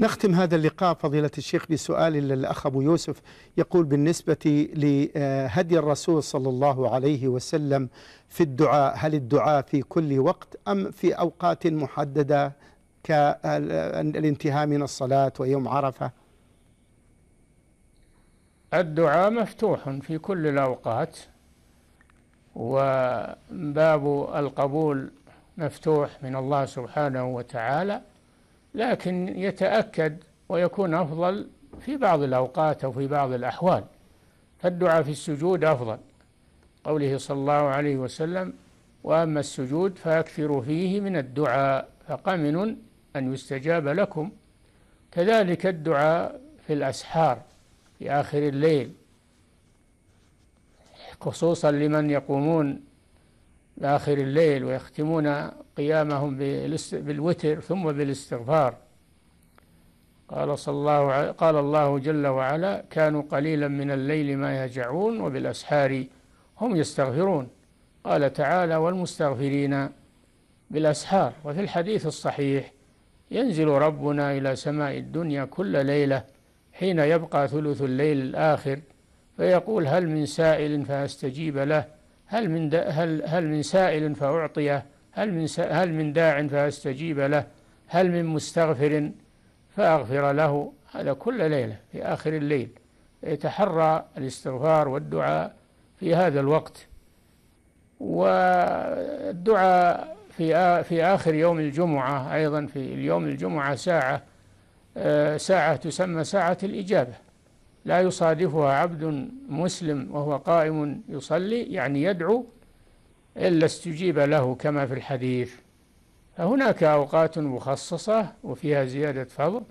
نختم هذا اللقاء فضيلة الشيخ بسؤال للأخ أبو يوسف يقول بالنسبة لهدي الرسول صلى الله عليه وسلم في الدعاء هل الدعاء في كل وقت أم في أوقات محددة كالانتهاء من الصلاة ويوم عرفة الدعاء مفتوح في كل الأوقات وباب القبول مفتوح من الله سبحانه وتعالى لكن يتأكد ويكون أفضل في بعض الأوقات أو في بعض الأحوال فالدعاء في السجود أفضل قوله صلى الله عليه وسلم وأما السجود فأكثروا فيه من الدعاء فقمن أن يستجاب لكم كذلك الدعاء في الأسحار في آخر الليل خصوصا لمن يقومون آخر الليل ويختمون قيامهم بالوتر ثم بالاستغفار قال صلى الله قال الله جل وعلا كانوا قليلا من الليل ما يهجعون وبالاسحار هم يستغفرون قال تعالى والمستغفرين بالاسحار وفي الحديث الصحيح ينزل ربنا الى سماء الدنيا كل ليله حين يبقى ثلث الليل الاخر فيقول هل من سائل فاستجيب له هل من هل هل من سائل فاعطيه هل من هل من داع فاستجيب له هل من مستغفر فاغفر له هذا كل ليله في اخر الليل يتحرى الاستغفار والدعاء في هذا الوقت والدعاء في في اخر يوم الجمعه ايضا في اليوم الجمعه ساعه آه، ساعه تسمى ساعه الاجابه لا يصادفها عبد مسلم وهو قائم يصلي يعني يدعو إلا استجيب له كما في الحديث فهناك أوقات مخصصة وفيها زيادة فضل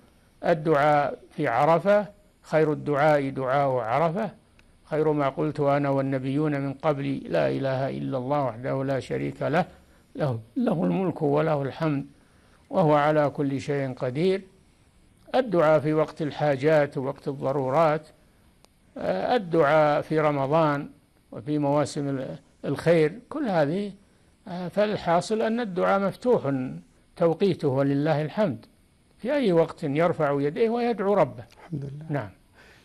الدعاء في عرفة خير الدعاء دعاء عرفة خير ما قلت أنا والنبيون من قبلي لا إله إلا الله وحده لا شريك له له, له الملك وله الحمد وهو على كل شيء قدير الدعاء في وقت الحاجات ووقت الضرورات الدعاء في رمضان وفي مواسم الخير كل هذه آه، فالحاصل أن الدعاء مفتوح توقيته ولله الحمد في أي وقت يرفع يديه ويدعو ربه الحمد لله نعم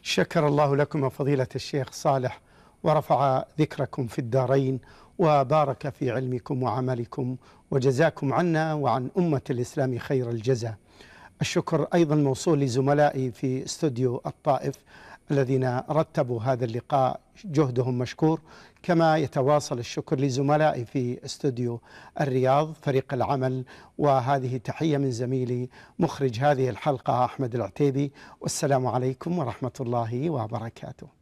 شكر الله لكم فضيلة الشيخ صالح ورفع ذكركم في الدارين وبارك في علمكم وعملكم وجزاكم عنا وعن أمة الإسلام خير الجزاء الشكر أيضا موصول لزملائي في استوديو الطائف الذين رتبوا هذا اللقاء جهدهم مشكور كما يتواصل الشكر لزملائي في استوديو الرياض فريق العمل وهذه تحية من زميلي مخرج هذه الحلقة أحمد العتيبي والسلام عليكم ورحمة الله وبركاته